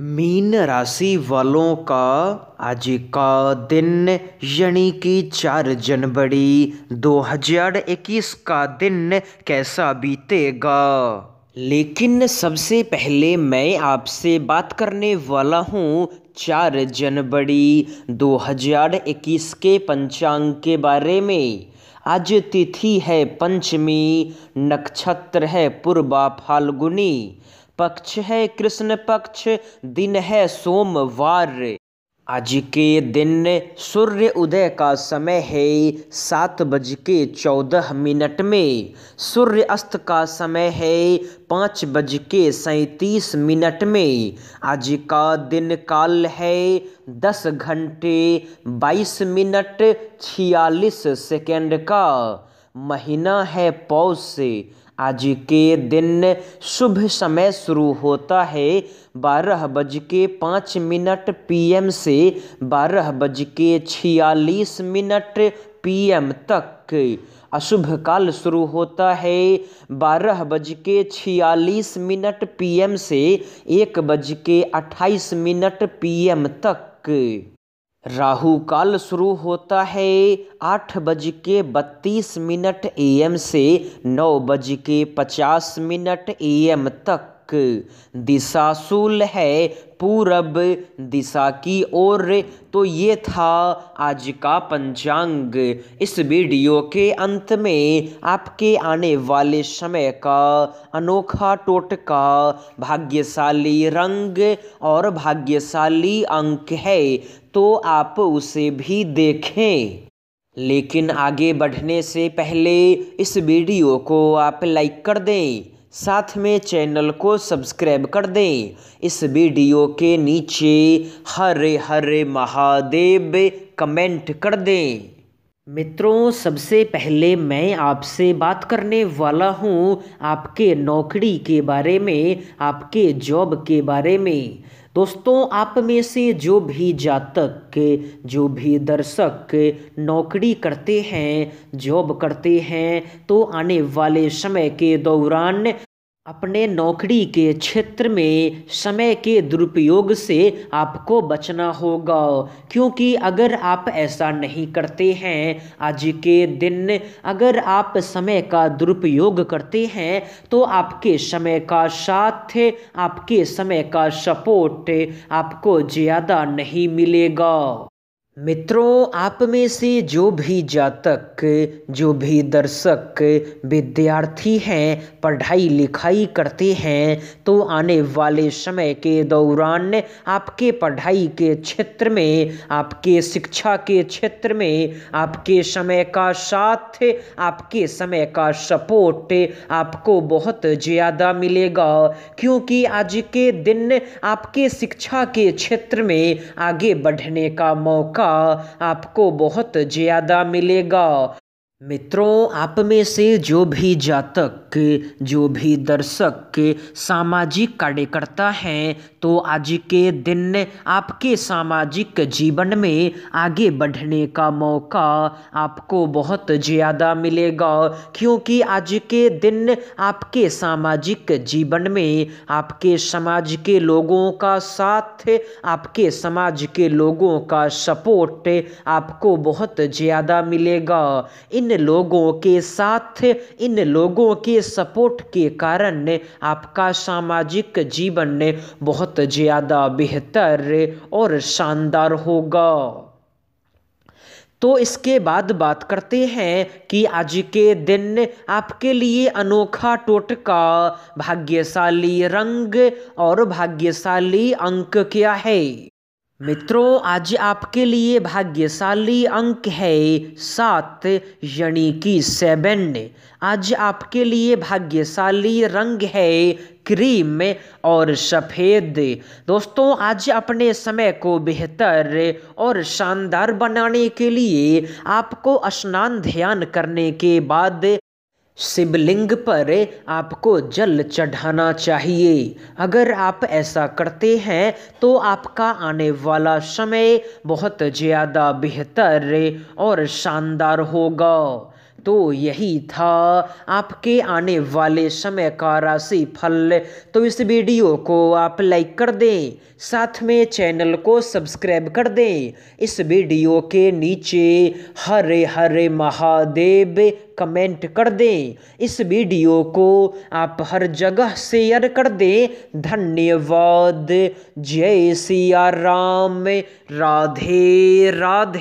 mean राशि वालों का आज का दिन यानी कि चार जनवरी 2021 का दिन कैसा बीतेगा लेकिन सबसे पहले मैं आपसे बात करने वाला हूँ चार जनवरी 2021 के पंचांग के बारे में आज तिथि है पंचमी नक्षत्र है पूर्वा फाल्गुनी पक्ष है कृष्ण पक्ष दिन है सोमवार आज के दिन सूर्य उदय का समय है सात बज के चौदह मिनट में सूर्य अस्त का समय है पाँच बज के सैंतीस मिनट में आज का दिन काल है दस घंटे बाईस मिनट छियालीस सेकेंड का महीना है पौष आज के दिन शुभ समय शुरू होता है बारह बज के पाँच मिनट पीएम से बारह बज के छियालीस मिनट पीएम तक अशुभ काल शुरू होता है बारह बज के छियालीस मिनट पीएम से एक बज के अट्ठाईस मिनट पीएम तक राहु काल शुरू होता है आठ बज के बत्तीस मिनट ए एम से नौ बज के पचास मिनट ए एम तक तक दिशा शुल है पूरब दिशा की ओर तो ये था आज का पंचांग इस वीडियो के अंत में आपके आने वाले समय का अनोखा टोटका भाग्यशाली रंग और भाग्यशाली अंक है तो आप उसे भी देखें लेकिन आगे बढ़ने से पहले इस वीडियो को आप लाइक कर दें साथ में चैनल को सब्सक्राइब कर दें इस वीडियो के नीचे हरे हरे महादेव कमेंट कर दें मित्रों सबसे पहले मैं आपसे बात करने वाला हूँ आपके नौकरी के बारे में आपके जॉब के बारे में दोस्तों आप में से जो भी जातक जो भी दर्शक नौकरी करते हैं जॉब करते हैं तो आने वाले समय के दौरान अपने नौकरी के क्षेत्र में समय के दुरुपयोग से आपको बचना होगा क्योंकि अगर आप ऐसा नहीं करते हैं आज के दिन अगर आप समय का दुरुपयोग करते हैं तो आपके समय का साथ आपके समय का सपोर्ट आपको ज़्यादा नहीं मिलेगा मित्रों आप में से जो भी जातक जो भी दर्शक विद्यार्थी हैं पढ़ाई लिखाई करते हैं तो आने वाले समय के दौरान आपके पढ़ाई के क्षेत्र में आपके शिक्षा के क्षेत्र में आपके समय का साथ आपके समय का सपोर्ट आपको बहुत ज़्यादा मिलेगा क्योंकि आज के दिन आपके शिक्षा के क्षेत्र में आगे बढ़ने का मौका आपको बहुत ज़्यादा मिलेगा मित्रों आप में से जो भी जातक जो भी दर्शक सामाजिक कार्यकर्ता हैं तो आज के दिन आपके सामाजिक जीवन में आगे बढ़ने का मौका आपको बहुत ज़्यादा मिलेगा क्योंकि आज के दिन आपके सामाजिक जीवन में आपके समाज के लोगों का साथ आपके समाज के लोगों का सपोर्ट आपको बहुत ज़्यादा मिलेगा इन इन लोगों के साथ इन लोगों के सपोर्ट के कारण ने आपका सामाजिक जीवन ने बहुत ज़्यादा बेहतर और शानदार होगा तो इसके बाद बात करते हैं कि आज के दिन आपके लिए अनोखा टोटका भाग्यशाली रंग और भाग्यशाली अंक क्या है मित्रों आज आपके लिए भाग्यशाली अंक है सात यानी कि सेवन आज आपके लिए भाग्यशाली रंग है क्रीम और सफ़ेद दोस्तों आज अपने समय को बेहतर और शानदार बनाने के लिए आपको स्नान ध्यान करने के बाद शिवलिंग पर आपको जल चढ़ाना चाहिए अगर आप ऐसा करते हैं तो आपका आने वाला समय बहुत ज़्यादा बेहतर और शानदार होगा तो यही था आपके आने वाले समय का राशि फल तो इस वीडियो को आप लाइक कर दें साथ में चैनल को सब्सक्राइब कर दें इस वीडियो के नीचे हरे हरे महादेव कमेंट कर दें इस वीडियो को आप हर जगह शेयर कर दें धन्यवाद जय सिया राम राधे राधे